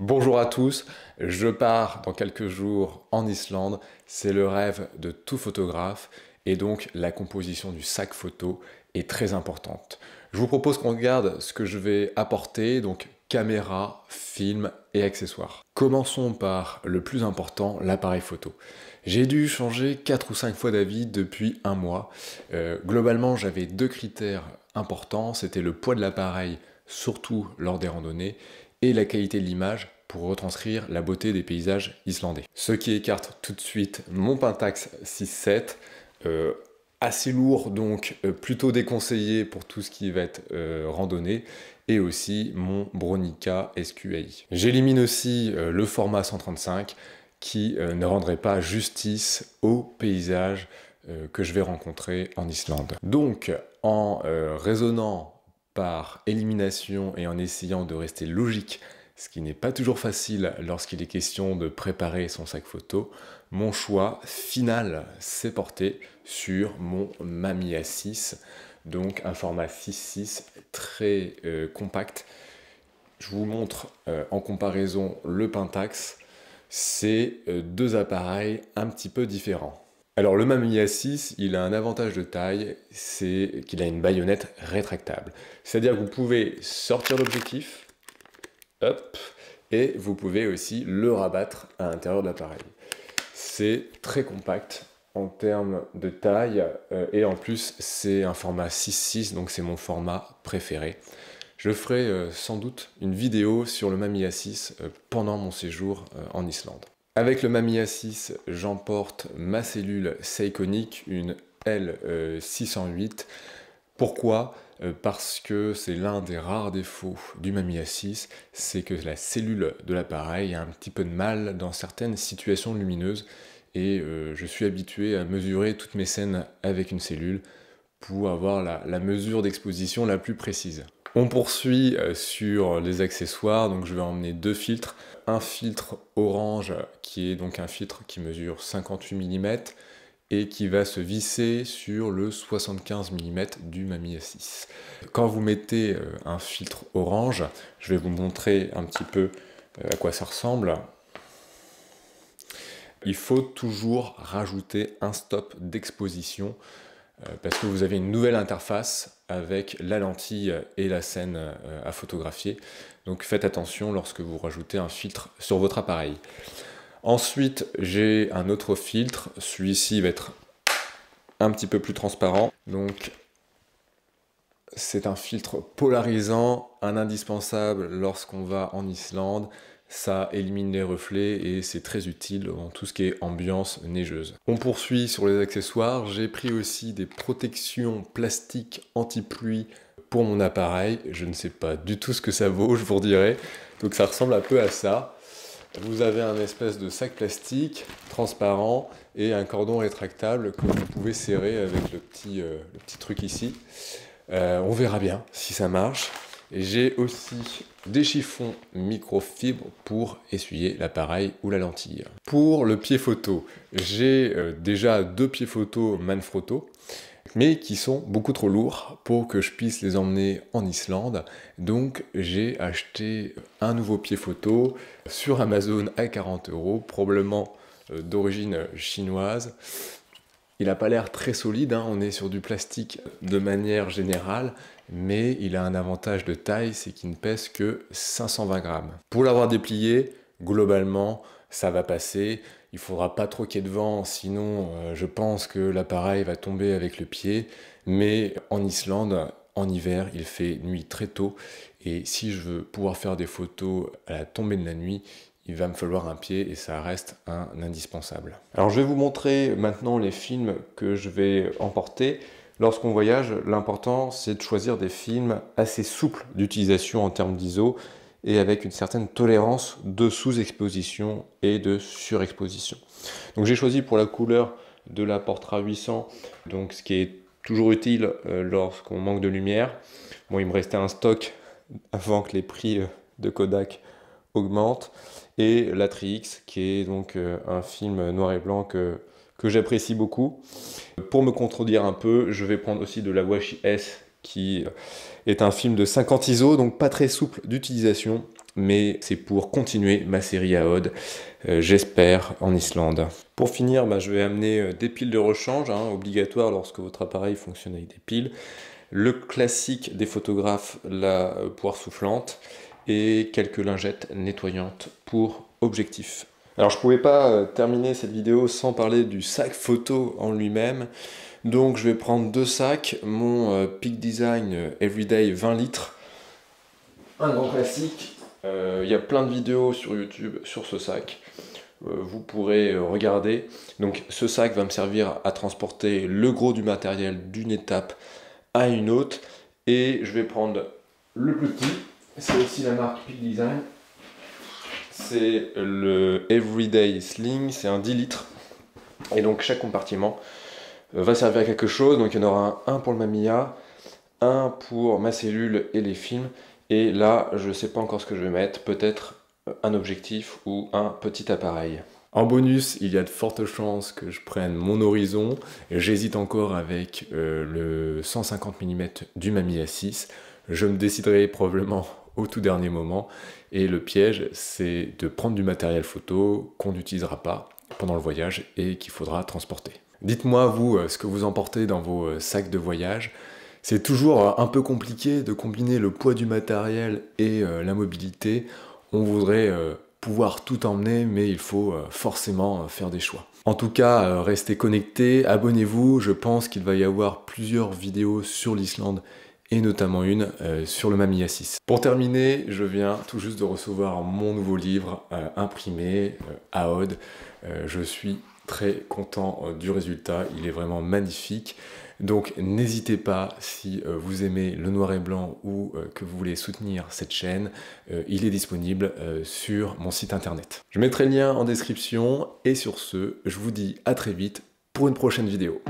Bonjour à tous, je pars dans quelques jours en Islande, c'est le rêve de tout photographe et donc la composition du sac photo est très importante. Je vous propose qu'on regarde ce que je vais apporter, donc caméra, film et accessoires. Commençons par le plus important, l'appareil photo. J'ai dû changer 4 ou 5 fois d'avis depuis un mois. Euh, globalement j'avais deux critères importants, c'était le poids de l'appareil surtout lors des randonnées, et la qualité de l'image pour retranscrire la beauté des paysages islandais. Ce qui écarte tout de suite mon Pentax 6.7, euh, assez lourd donc euh, plutôt déconseillé pour tout ce qui va être euh, randonnée, et aussi mon Bronica SQI. J'élimine aussi le format 135 qui ne rendrait pas justice aux paysages que je vais rencontrer en Islande. Donc en raisonnant par élimination et en essayant de rester logique, ce qui n'est pas toujours facile lorsqu'il est question de préparer son sac photo, mon choix final s'est porté sur mon Mamiya 6, donc un format 6.6 très euh, compact. Je vous montre euh, en comparaison le Pentax, c'est euh, deux appareils un petit peu différents. Alors le Mamiya 6, il a un avantage de taille, c'est qu'il a une baïonnette rétractable. C'est-à-dire que vous pouvez sortir l'objectif, hop, et vous pouvez aussi le rabattre à l'intérieur de l'appareil. C'est très compact en termes de taille euh, et en plus c'est un format 6.6 donc c'est mon format préféré. Je ferai euh, sans doute une vidéo sur le Mamiya 6 euh, pendant mon séjour en Islande. Avec le Mamiya 6, j'emporte ma cellule Seiconique, une L608. Pourquoi euh, Parce que c'est l'un des rares défauts du Mamiya 6, c'est que la cellule de l'appareil a un petit peu de mal dans certaines situations lumineuses et euh, je suis habitué à mesurer toutes mes scènes avec une cellule pour avoir la mesure d'exposition la plus précise. On poursuit euh, sur les accessoires, donc je vais emmener deux filtres. Un filtre orange qui est donc un filtre qui mesure 58 mm et qui va se visser sur le 75 mm du Mami A6. Quand vous mettez euh, un filtre orange, je vais vous montrer un petit peu euh, à quoi ça ressemble. Il faut toujours rajouter un stop d'exposition euh, parce que vous avez une nouvelle interface avec la lentille et la scène euh, à photographier. Donc faites attention lorsque vous rajoutez un filtre sur votre appareil. Ensuite, j'ai un autre filtre. Celui-ci va être un petit peu plus transparent. Donc c'est un filtre polarisant, un indispensable lorsqu'on va en Islande ça élimine les reflets et c'est très utile dans tout ce qui est ambiance neigeuse. On poursuit sur les accessoires, j'ai pris aussi des protections plastiques anti-pluie pour mon appareil, je ne sais pas du tout ce que ça vaut, je vous dirai. Donc ça ressemble un peu à ça. Vous avez un espèce de sac plastique transparent et un cordon rétractable que vous pouvez serrer avec le petit, euh, truc ici. Euh, on verra bien si ça marche. J'ai aussi des chiffons microfibres pour essuyer l'appareil ou la lentille. Pour le pied photo, j'ai euh, déjà deux pieds photo Manfrotto mais qui sont beaucoup trop lourds pour que je puisse les emmener en Islande. Donc j'ai acheté un nouveau pied photo sur Amazon à 40 euros, probablement euh, d'origine chinoise, il n'a pas l'air très solide, hein. on est sur du plastique de manière générale, mais il a un avantage de taille, c'est qu'il ne pèse que 520 grammes. Pour l'avoir déplié, globalement, ça va passer. Il faudra pas trop qu'il y ait de vent, sinon euh, je pense que l'appareil va tomber avec le pied. Mais en Islande, en hiver, il fait nuit très tôt. Et si je veux pouvoir faire des photos à la tombée de la nuit, il va me falloir un pied et ça reste un indispensable. Alors je vais vous montrer maintenant les films que je vais emporter. Lorsqu'on voyage, l'important c'est de choisir des films assez souples d'utilisation en termes d'ISO et avec une certaine tolérance de sous-exposition et de surexposition. Donc j'ai choisi pour la couleur de la Portra 800, donc ce qui est toujours utile euh, lorsqu'on manque de lumière. Bon, il me restait un stock avant que les prix de Kodak augmente, et La Trix, qui est donc euh, un film noir et blanc que, que j'apprécie beaucoup. Pour me contredire un peu, je vais prendre aussi de la Washi S, qui euh, est un film de 50 ISO, donc pas très souple d'utilisation, mais c'est pour continuer ma série à Odd, euh, j'espère, en Islande. Pour finir, bah, je vais amener des piles de rechange, hein, obligatoire lorsque votre appareil fonctionne avec des piles. Le classique des photographes, la poire soufflante et quelques lingettes nettoyantes pour objectif. Alors je pouvais pas euh, terminer cette vidéo sans parler du sac photo en lui-même. Donc je vais prendre deux sacs, mon euh, Peak Design euh, Everyday 20 litres, un grand classique. Il y a plein de vidéos sur YouTube sur ce sac. vous pourrez regarder. Donc ce sac va me servir à transporter le gros du matériel d'une étape à une autre. Et je vais prendre le petit c'est aussi la marque Peak Design. C'est le Everyday Sling, c'est un 10 litres. Et donc chaque compartiment euh, va servir à quelque chose. Donc il y en aura un, pour le Mamiya, un pour ma cellule et les films. Et là, je ne sais pas encore ce que je vais mettre. Peut-être euh, un objectif ou un petit appareil. En bonus, il y a de fortes chances que je prenne mon horizon. J'hésite encore avec euh, le 150 mm du Mamiya 6. Je me déciderai probablement au tout dernier moment. Et le piège, c'est de prendre du matériel photo qu'on n'utilisera pas pendant le voyage et qu'il faudra transporter. Dites-moi, vous, euh, ce que vous emportez dans vos euh, sacs de voyage. C'est toujours euh, un peu compliqué de combiner le poids du matériel et la mobilité. On voudrait pouvoir tout emmener, mais il faut forcément faire des choix. En tout cas, restez connectés, abonnez-vous, je pense qu'il va y avoir plusieurs vidéos sur l'Islande et notamment une euh, sur le Mamiya 6. Pour terminer, je viens tout juste de recevoir mon nouveau livre euh, imprimé euh, à Aude. je suis très content du résultat, il est vraiment magnifique. Donc n'hésitez pas si vous aimez le noir et blanc ou que vous voulez soutenir cette chaîne, il est disponible sur mon site internet. Je mettrai le lien en description et sur ce, je vous dis à très vite pour une prochaine vidéo.